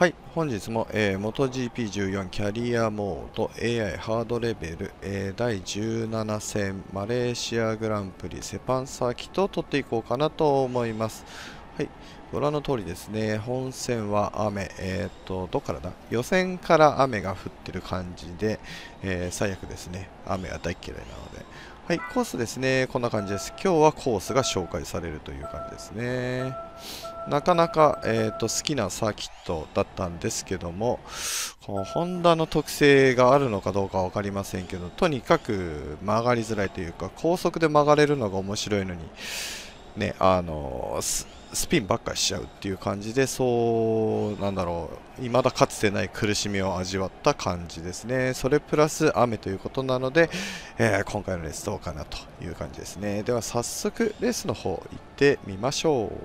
はい、本日も、えー、MotoGP14 キャリアモード AI ハードレベル、えー、第17戦マレーシアグランプリセパンサーキットを取っていこうかなと思います。はい、ご覧の通りですね、本戦は雨、えっ、と、どこからだ予選から雨が降ってる感じで、えー、最悪ですね、雨は大嫌いなので。はい、コースですね、こんな感じです。今日はコースが紹介されるという感じですね。なかなか、えーと、好きなサーキットだったんですけどもこのホンダの特性があるのかどうか分かりませんけどとにかく曲がりづらいというか高速で曲がれるのが面白いのに、ね、あのスピンばっかしちゃうっていう感じでそうなんだろう未だかつてない苦しみを味わった感じですねそれプラス雨ということなので、えー、今回のレースどうかなという感じですねでは早速レースの方行ってみましょう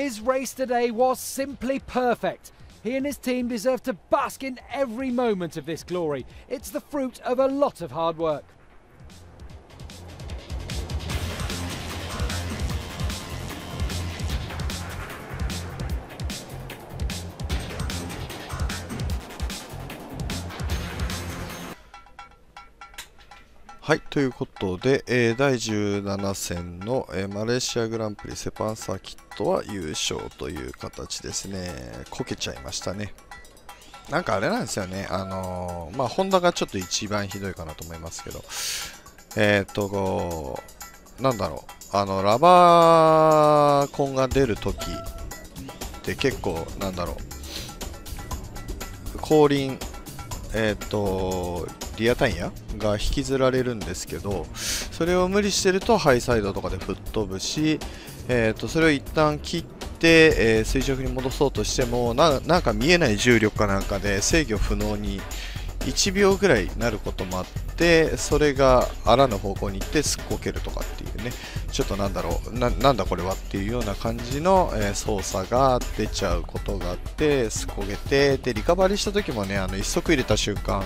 His race today was simply perfect. He and his team deserve to bask in every moment of this glory. It's the fruit of a lot of hard work. はい、ということで、えー、第17戦の、えー、マレーシアグランプリセパンサーキットは優勝という形ですね。こけちゃいましたね。なんかあれなんですよね。あのー、まあ、ホンダがちょっと一番ひどいかなと思いますけど、えっと、なんだろう。あの、ラバーコンが出るときって結構、なんだろう。後輪、えっと、リアタイヤが引きずられるんですけどそれを無理してるとハイサイドとかで吹っ飛ぶし、えーと、それを一旦切って、えー、垂直に戻そうとしてもなんか見えない重力かなんかで制御不能に1秒ぐらいなることもあってそれがあらぬ方向に行ってすっこけるとかっていうねちょっとなんだろうなんだこれはっていうような感じの、えー、操作が出ちゃうことがあってすっこげてでリカバリーした時もねあの一足入れた瞬間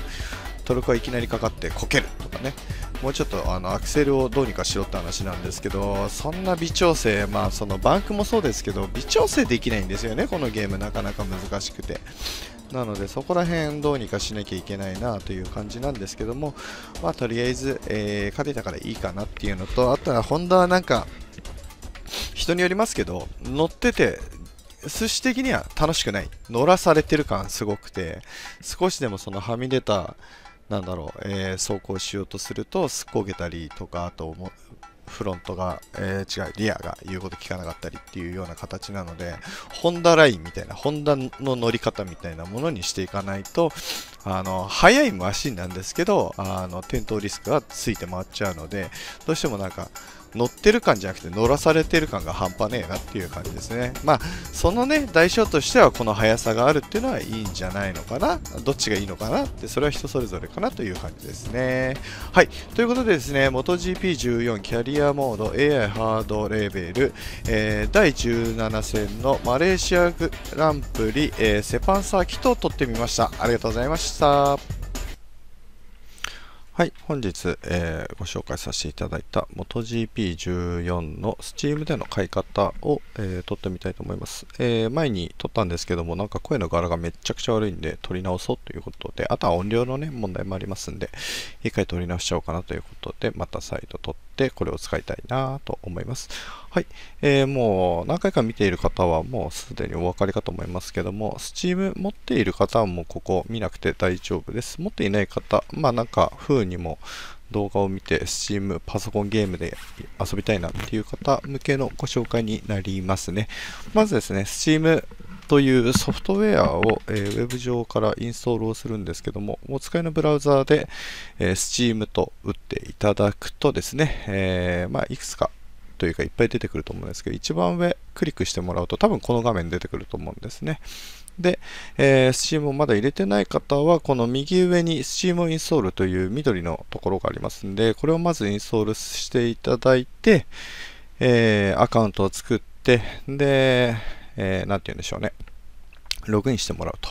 トルコはいきなりかかってこけるとかねもうちょっとあのアクセルをどうにかしろって話なんですけどそんな微調整、まあ、そのバンクもそうですけど微調整できないんですよね、このゲームなかなか難しくて。なのでそこら辺どうにかしなきゃいけないなという感じなんですけども、まあ、とりあえず、えー、勝てたからいいかなっていうのとあとはホンダはなんか人によりますけど乗ってて寿司的には楽しくない乗らされてる感すごくて少しでもそのはみ出たなんだろう、えー、走行しようとするとすっこげたりとかあとフロントが、えー、違う、リアが言うこと聞かなかったりっていうような形なので、ホンダラインみたいな、ホンダの乗り方みたいなものにしていかないと、あの、速いマシンなんですけど、あの、転倒リスクがついて回っちゃうので、どうしてもなんか、乗ってる感じゃなくて乗らされてる感が半端ねえなっていう感じですね。まあ、そのね、代償としてはこの速さがあるっていうのはいいんじゃないのかな。どっちがいいのかなって、それは人それぞれかなという感じですね。はい。ということでですね、MotoGP14 キャリアモード AI ハードレベル、えー、第17戦のマレーシアグランプリ、えー、セパンサーキットを取ってみました。ありがとうございました。したはい本日、えー、ご紹介させていただいた MotoGP14 の Steam での買い方を、えー、撮ってみたいと思います、えー、前に撮ったんですけどもなんか声の柄がめちゃくちゃ悪いんで撮り直そうということであとは音量のね問題もありますんで一回撮り直しちゃおうかなということでまた再度撮ってこれを使いたいなと思いますはい、えー、もう何回か見ている方はもうすでにお分かりかと思いますけども、Steam 持っている方はもうここ見なくて大丈夫です。持っていない方、まあなんか風にも動画を見て Steam パソコンゲームで遊びたいなっていう方向けのご紹介になりますね。まずですね、Steam というソフトウェアを、えー、ウェブ上からインストールをするんですけども、お使いのブラウザーで、えー、Steam と打っていただくとですね、えーまあ、いくつかというかいっぱい出てくると思うんですけど、一番上クリックしてもらうと多分この画面出てくると思うんですね。で、えー、Steam をまだ入れてない方は、この右上に Steam インストールという緑のところがありますんで、これをまずインストールしていただいて、えー、アカウントを作って、で、えー、なんて言うんでしょうね。ログインしてもらうと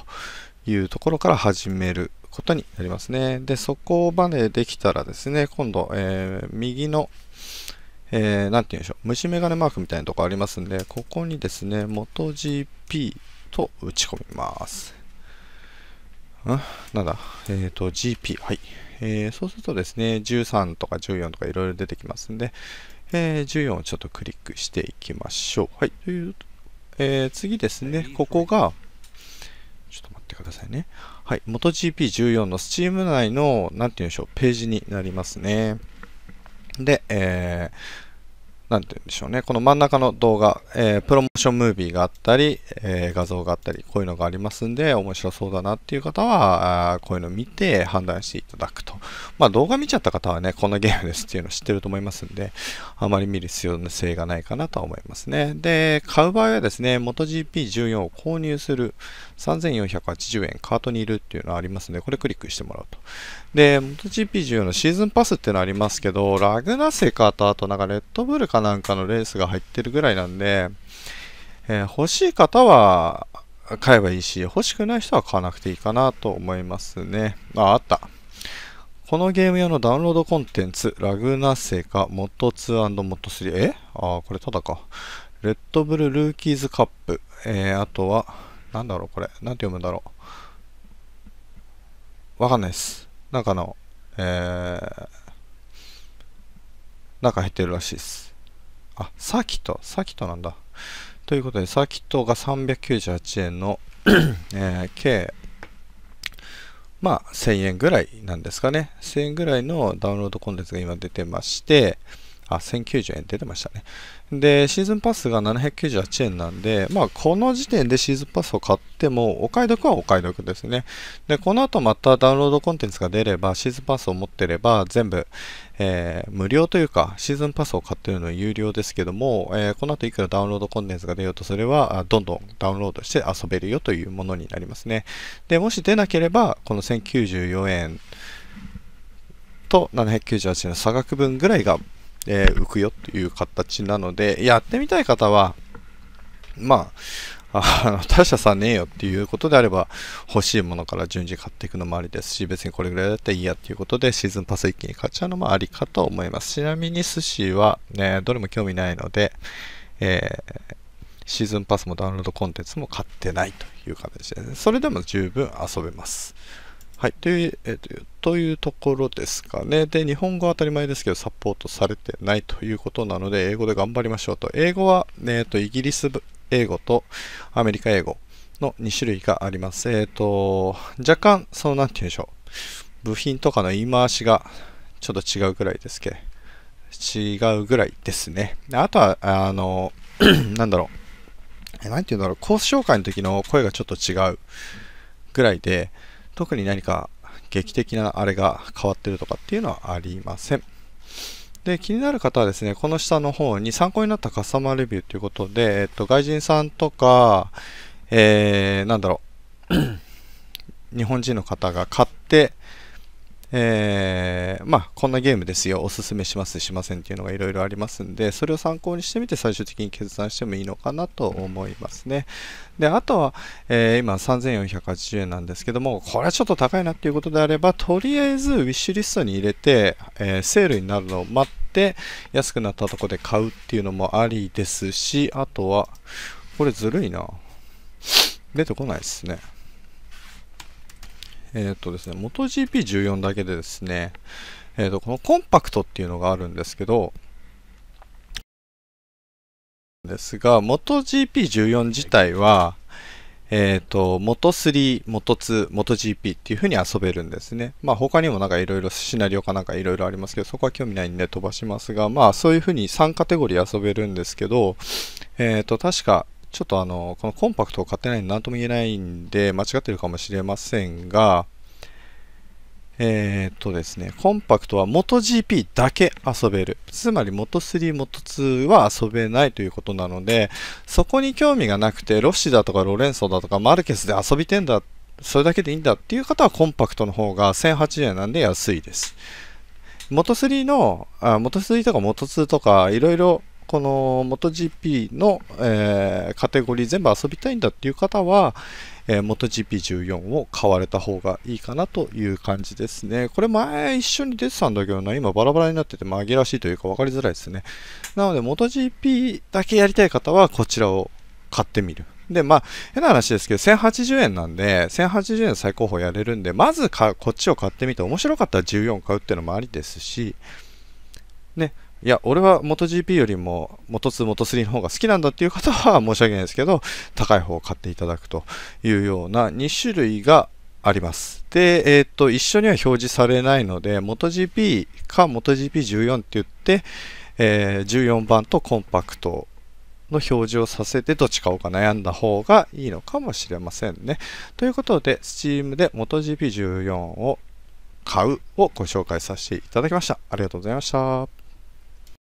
いうところから始めることになりますね。で、そこまでできたらですね、今度、えー、右のえー、なんて言うんでしょう、虫眼鏡マークみたいなとこありますんで、ここにですね、MotoGP と打ち込みます。んなんだえっ、ー、と、GP。はい。えー、そうするとですね、13とか14とかいろいろ出てきますんで、えー、14をちょっとクリックしていきましょう。はい。という、えー、次ですね、ここが、ちょっと待ってくださいね。はい。MotoGP14 の Steam 内の、なんて言うんでしょう、ページになりますね。で、えー、何て言うんでしょうね、この真ん中の動画、えー、プロモーションムービーがあったり、えー、画像があったり、こういうのがありますんで、面白そうだなっていう方は、あこういうのを見て判断していただくと。まあ動画見ちゃった方はね、こんなゲームですっていうの知ってると思いますんで、あまり見る必要性がないかなとは思いますね。で、買う場合はですね、MotoGP14 を購入する3480円カートにいるっていうのはありますね。で、これクリックしてもらうと。で、MotoGP14 のシーズンパスっていうのありますけど、ラグナセカとあとなんかレッドブルかなんかのレースが入ってるぐらいなんで、えー、欲しい方は買えばいいし、欲しくない人は買わなくていいかなと思いますね。あ、あった。このゲーム用のダウンロードコンテンツ、ラグナセカ、モット2モ o d 3えあ、これただか。レッドブルルーキーズカップ、えー、あとは、なんだろうこれ。なんて読むんだろう。わかんないです。なんかの、えー、中入ってるらしいです。あ、サーキット。サーキットなんだ。ということで、サーキットが398円の えー、計、まあ、1000円ぐらいなんですかね。1000円ぐらいのダウンロードコンテンツが今出てまして、あ、1090円出てましたね。で、シーズンパスが798円なんで、まあ、この時点でシーズンパスを買っても、お買い得はお買い得ですね。で、この後またダウンロードコンテンツが出れば、シーズンパスを持ってれば、全部、えー、無料というか、シーズンパスを買ってるのは有料ですけども、えー、この後いくらダウンロードコンテンツが出ようとそれは、どんどんダウンロードして遊べるよというものになりますね。で、もし出なければ、この1094円、と798円の差額分ぐらいがえー、浮くよという形なので、やってみたい方は、まあ、あの、大したんねえよっていうことであれば、欲しいものから順次買っていくのもありですし、別にこれぐらいだったらいいやっていうことで、シーズンパス一気に買っちゃうのもありかと思います。ちなみに寿司は、ね、どれも興味ないので、えー、シーズンパスもダウンロードコンテンツも買ってないという形ですね。それでも十分遊べます。はい、という、えー、というところですかね。で、日本語は当たり前ですけど、サポートされてないということなので、英語で頑張りましょうと。英語は、えーと、イギリス英語とアメリカ英語の2種類があります。えっ、ー、と、若干、その、なんて言うんでしょう。部品とかの言い回しがちょっと違うぐらいですけど、違うぐらいですね。あとは、あの、なんだろう。何なんて言うんだろう。コース紹介の時の声がちょっと違うぐらいで、特に何か劇的なあれが変わってるとかっていうのはありません。で、気になる方はですね、この下の方に参考になったカスタマーレビューということで、えっと、外人さんとか、えー、なんだろう、日本人の方が買って、えー、まあ、こんなゲームですよ、おすすめします、しませんっていうのがいろいろありますんで、それを参考にしてみて最終的に決断してもいいのかなと思いますね。で、あとは、えー、今3480円なんですけども、これはちょっと高いなっていうことであれば、とりあえずウィッシュリストに入れて、えー、セールになるのを待って、安くなったとこで買うっていうのもありですし、あとは、これずるいな。出てこないですね。えっ、ー、とですね、MotoGP14 だけでですね、えっ、ー、と、このコンパクトっていうのがあるんですけど、ですが、MotoGP14 自体は、えっ、ー、と、Moto3、Moto2、MotoGP っていう風に遊べるんですね。まあ他にもなんかいろいろシナリオかなんかいろいろありますけど、そこは興味ないんで飛ばしますが、まあそういう風に3カテゴリー遊べるんですけど、えっ、ー、と、確かちょっとあの、このコンパクトを買ってないんで何とも言えないんで、間違ってるかもしれませんが、えー、っとですね、コンパクトは MotoGP だけ遊べる。つまり Moto3、Moto2 は遊べないということなので、そこに興味がなくて、ロッシだとかロレンソだとかマルケスで遊びてんだ、それだけでいいんだっていう方はコンパクトの方が1008円なんで安いです。Moto3 の、Moto3 とか Moto2 とかいろいろこの MotoGP の、えー、カテゴリー全部遊びたいんだっていう方は、えー、MotoGP14 を買われた方がいいかなという感じですね。これ前一緒に出てたんだけどな、今バラバラになってて紛らわしいというか分かりづらいですね。なので MotoGP だけやりたい方はこちらを買ってみる。で、まあ、変な話ですけど、1080円なんで、1080円最高峰やれるんで、まずかこっちを買ってみて、面白かったら14買うっていうのもありですし、ね、いや、俺は MotoGP よりも Moto2、Moto3 の方が好きなんだっていう方は申し訳ないですけど、高い方を買っていただくというような2種類があります。で、えー、っと、一緒には表示されないので、MotoGP か MotoGP14 って言って、えー、14番とコンパクトの表示をさせてどっち買おうか悩んだ方がいいのかもしれませんね。ということで、Steam で MotoGP14 を買うをご紹介させていただきました。ありがとうございました。